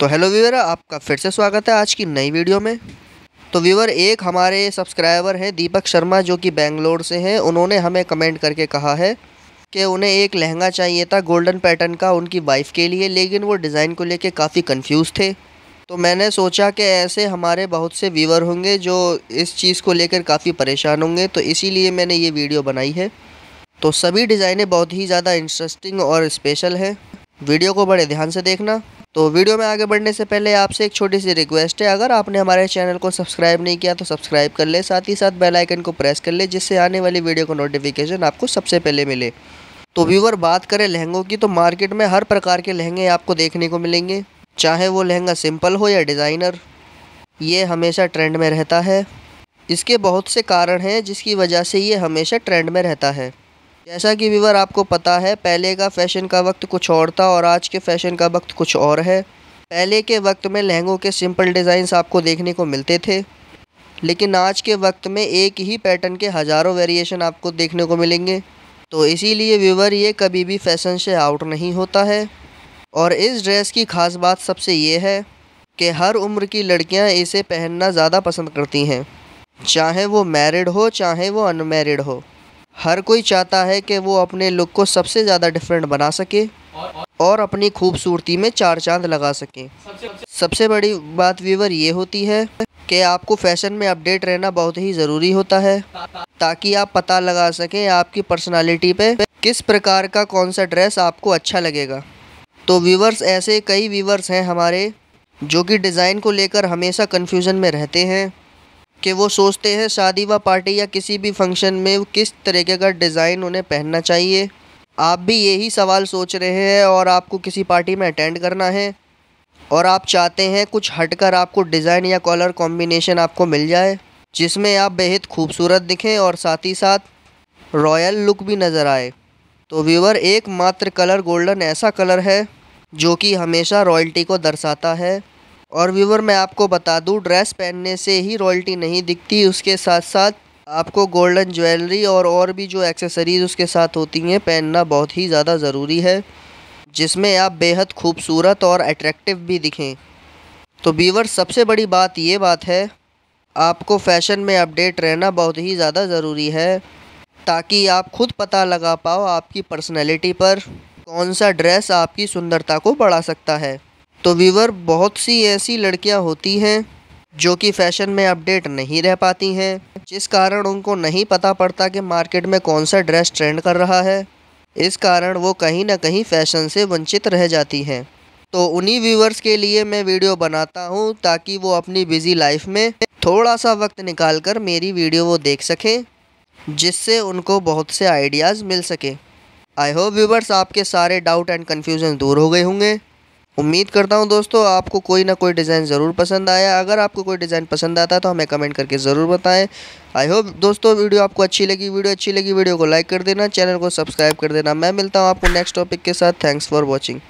तो hello viewer आपका फिर से स्वागत है आज की नई वीडियो में तो व्यूअर एक हमारे सब्सक्राइबर हैं दीपक शर्मा जो कि बेंगलोर से हैं उन्होंने हमें कमेंट करके कहा है कि उन्हें एक लहंगा चाहिए था गोल्डन पैटर्न का उनकी वाइफ के लिए लेकिन वो डिज़ाइन को लेके काफ़ी कंफ्यूज थे तो मैंने सोचा कि ऐसे हमारे बहुत से व्यूअर होंगे जो इस चीज़ को लेकर काफ़ी परेशान होंगे तो इसीलिए मैंने ये वीडियो बनाई है तो सभी डिज़ाइनें बहुत ही ज़्यादा इंटरेस्टिंग और स्पेशल है वीडियो को बड़े ध्यान से देखना तो वीडियो में आगे बढ़ने से पहले आपसे एक छोटी सी रिक्वेस्ट है अगर आपने हमारे चैनल को सब्सक्राइब नहीं किया तो सब्सक्राइब कर ले साथ ही साथ बेल आइकन को प्रेस कर ले जिससे आने वाली वीडियो का नोटिफिकेशन आपको सबसे पहले मिले तो व्यूवर बात करें लहंगों की तो मार्केट में हर प्रकार के लहंगे आपको देखने को मिलेंगे चाहे वो लहंगा सिंपल हो या डिज़ाइनर ये हमेशा ट्रेंड में रहता है इसके बहुत से कारण हैं जिसकी वजह से ये हमेशा ट्रेंड में रहता है जैसा कि विवर आपको पता है पहले का फैशन का वक्त कुछ और था और आज के फैशन का वक्त कुछ और है पहले के वक्त में लहंगों के सिंपल डिज़ाइंस आपको देखने को मिलते थे लेकिन आज के वक्त में एक ही पैटर्न के हज़ारों वेरिएशन आपको देखने को मिलेंगे तो इसीलिए व्यूवर ये कभी भी फैशन से आउट नहीं होता है और इस ड्रेस की ख़ास बात सबसे ये है कि हर उम्र की लड़कियां इसे पहनना ज़्यादा पसंद करती हैं चाहे वो मैरिड हो चाहे वो अनमेरिड हो हर कोई चाहता है कि वो अपने लुक को सबसे ज़्यादा डिफरेंट बना सके और अपनी खूबसूरती में चार चांद लगा सकें सबसे बड़ी बात व्यूवर ये होती है कि आपको फैशन में अपडेट रहना बहुत ही ज़रूरी होता है ताकि आप पता लगा सकें आपकी पर्सनालिटी पे किस प्रकार का कौन सा ड्रेस आपको अच्छा लगेगा तो व्यूवर्स ऐसे कई व्यूवर्स हैं हमारे जो कि डिज़ाइन को लेकर हमेशा कन्फ्यूज़न में रहते हैं कि वो सोचते हैं शादी व पार्टी या किसी भी फंक्शन में किस तरीके का डिज़ाइन उन्हें पहनना चाहिए आप भी यही सवाल सोच रहे हैं और आपको किसी पार्टी में अटेंड करना है और आप चाहते हैं कुछ हटकर आपको डिज़ाइन या कॉलर कॉम्बिनेशन आपको मिल जाए जिसमें आप बेहद खूबसूरत दिखें और साथ ही साथ रॉयल लुक भी नज़र आए तो व्यूवर एकमात्र कलर गोल्डन ऐसा कलर है जो कि हमेशा रॉयल्टी को दर्शाता है और व्यूवर मैं आपको बता दूं ड्रेस पहनने से ही रॉयल्टी नहीं दिखती उसके साथ साथ आपको गोल्डन ज्वेलरी और और भी जो एक्सेसरीज़ उसके साथ होती हैं पहनना बहुत ही ज़्यादा ज़रूरी है जिसमें आप बेहद खूबसूरत और अट्रैक्टिव भी दिखें तो बीवर सबसे बड़ी बात ये बात है आपको फैशन में अपडेट रहना बहुत ही ज़्यादा ज़रूरी है ताकि आप खुद पता लगा पाओ आपकी पर्सनैलिटी पर कौन सा ड्रेस आपकी सुंदरता को बढ़ा सकता है तो वीवर बहुत सी ऐसी लड़कियां होती हैं जो कि फैशन में अपडेट नहीं रह पाती हैं जिस कारण उनको नहीं पता पड़ता कि मार्केट में कौन सा ड्रेस ट्रेंड कर रहा है इस कारण वो कहीं ना कहीं फैशन से वंचित रह जाती हैं तो उन्हीं व्यूवर्स के लिए मैं वीडियो बनाता हूं ताकि वो अपनी बिज़ी लाइफ में थोड़ा सा वक्त निकाल कर मेरी वीडियो वो देख सकें जिससे उनको बहुत से आइडियाज़ मिल सके आई होप व्यूवर्स आपके सारे डाउट एंड कन्फ्यूज़न दूर हो गए होंगे उम्मीद करता हूँ दोस्तों आपको कोई ना कोई डिज़ाइन ज़रूर पसंद आया अगर आपको कोई डिज़ाइन पसंद आता है तो हमें कमेंट करके ज़रूर बताएं आई होप दोस्तों वीडियो आपको अच्छी लगी वीडियो अच्छी लगी वीडियो को लाइक कर देना चैनल को सब्सक्राइब कर देना मैं मिलता हूँ आपको नेक्स्ट टॉपिक के साथ थैंक्स फॉर वॉचिंग